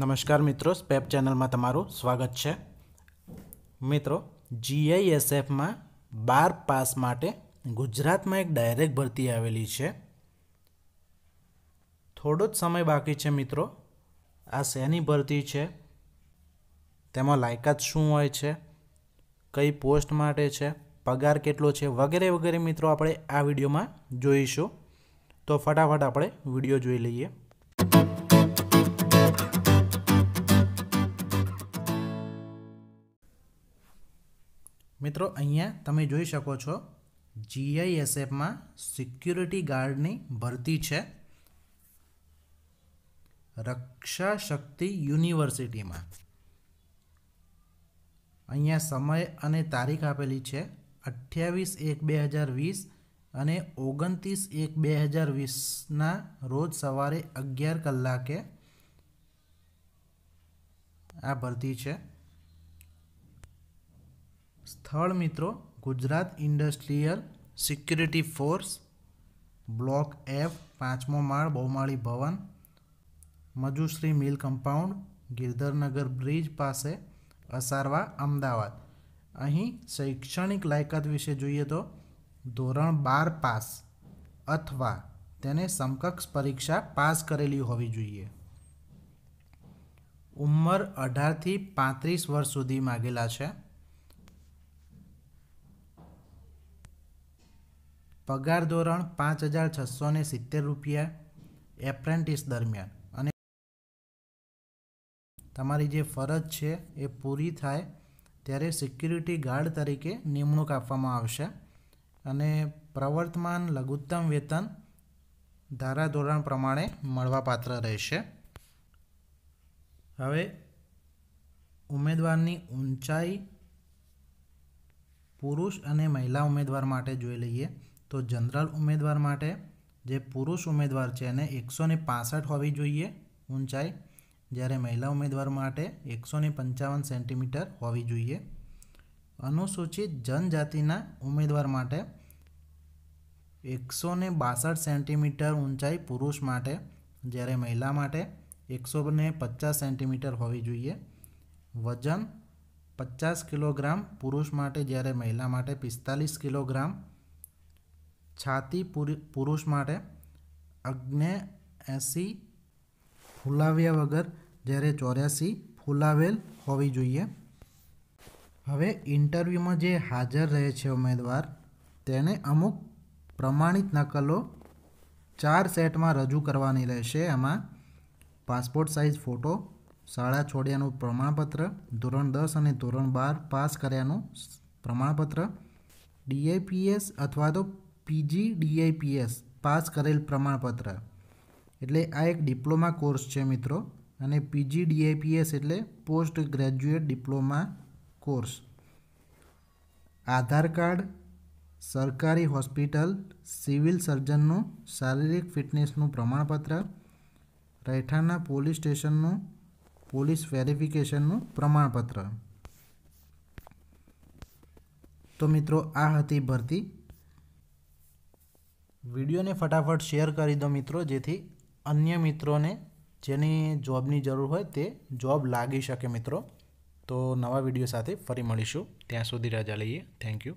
નમસ્કાર મિત્રો સ્પેપ ચેનલમાં તમારું સ્વાગત છે મિત્રો જીઆઈએસએફમાં બાર પાસ માટે ગુજરાતમાં એક ડાયરેક્ટ ભરતી આવેલી છે થોડો જ સમય બાકી છે મિત્રો આ શેની ભરતી છે તેમાં લાયકાત શું હોય છે કઈ પોસ્ટ માટે છે પગાર કેટલો છે વગેરે વગેરે મિત્રો આપણે આ વિડીયોમાં જોઈશું તો ફટાફટ આપણે વિડીયો જોઈ લઈએ મિત્રો અહીંયા તમે જોઈ શકો છો જીઆઈએસએફમાં સિક્યુરિટી ગાર્ડની ભરતી છે રક્ષા શક્તિ યુનિવર્સિટીમાં અહીંયા સમય અને તારીખ આપેલી છે અઠ્યાવીસ એક બે હજાર વીસ અને ઓગણત્રીસ એક બે હજાર વીસના રોજ સવારે અગિયાર કલાકે આ ભરતી છે સ્થળ મિત્રો Gujarat industrial security force block F પાંચમો માળ બહુમાળી ભવન મજુશ્રી મિલ કમ્પાઉન્ડ ગિરધરનગર બ્રિજ પાસે અસારવા અમદાવાદ અહીં શૈક્ષણિક લાયકાત વિશે જોઈએ તો ધોરણ બાર પાસ અથવા તેને સમકક્ષ પરીક્ષા પાસ કરેલી હોવી જોઈએ ઉંમર અઢારથી પાંત્રીસ વર્ષ સુધી માગેલા છે પગાર ધોરણ પાંચ હજાર છસો ને સિત્તેર રૂપિયા એપ્રેન્ટિસ દરમિયાન અને તમારી જે ફરજ છે એ પૂરી થાય ત્યારે સિક્યુરિટી ગાર્ડ તરીકે નિમણૂક આપવામાં આવશે અને પ્રવર્તમાન લઘુત્તમ વેતન ધારાધોરણ પ્રમાણે મળવાપાત્ર રહેશે હવે ઉમેદવારની ઊંચાઈ પુરુષ અને મહિલા ઉમેદવાર માટે જોઈ લઈએ તો જનરલ ઉમેદવાર માટે જે પુરુષ ઉમેદવાર છે એને એકસો ને હોવી જોઈએ ઊંચાઈ જ્યારે મહિલા ઉમેદવાર માટે એકસો પંચાવન સેન્ટીમીટર હોવી જોઈએ અનુસૂચિત જનજાતિના ઉમેદવાર માટે એકસો બાસઠ સેન્ટીમીટર ઊંચાઈ પુરુષ માટે જ્યારે મહિલા માટે એકસો ને પચાસ સેન્ટીમીટર હોવી જોઈએ વજન પચાસ કિલોગ્રામ પુરુષ માટે જ્યારે મહિલા માટે પિસ્તાલીસ કિલોગ્રામ છાતી પુરુષ માટે અગ્ને એંસી ફૂલાવ્યા વગર જ્યારે ચોર્યાસી ફૂલાવેલ હોવી જોઈએ હવે ઇન્ટરવ્યૂમાં જે હાજર રહે છે ઉમેદવાર તેને અમુક પ્રમાણિત નકલો ચાર સેટમાં રજૂ કરવાની રહેશે એમાં પાસપોર્ટ સાઇઝ ફોટો શાળા છોડ્યાનું પ્રમાણપત્ર ધોરણ દસ અને ધોરણ બાર પાસ કર્યાનું પ્રમાણપત્ર ડીએપીએસ અથવા તો પીજી ડીઆઈપીએસ પાસ કરેલ પ્રમાણપત્ર એટલે આ એક ડિપ્લોમા કોર્સ છે મિત્રો અને પીજી ડીઆઈપીએસ એટલે post graduate diploma course Aadhaar card સરકારી હોસ્પિટલ સિવિલ સર્જનનું શારીરિક ફિટનેસનું પ્રમાણપત્ર રહેઠાણના પોલીસ સ્ટેશનનું પોલીસ વેરિફિકેશનનું પ્રમાણપત્ર તો મિત્રો આ હતી ભરતી વિડીયોને ફટાફટ શેર કરી દો મિત્રો જેથી અન્ય મિત્રોને જેની જોબની જરૂર હોય તે જોબ લાગી શકે મિત્રો તો નવા વિડીયો સાથે ફરી મળીશું ત્યાં સુધી રજા લઈએ થેન્ક યુ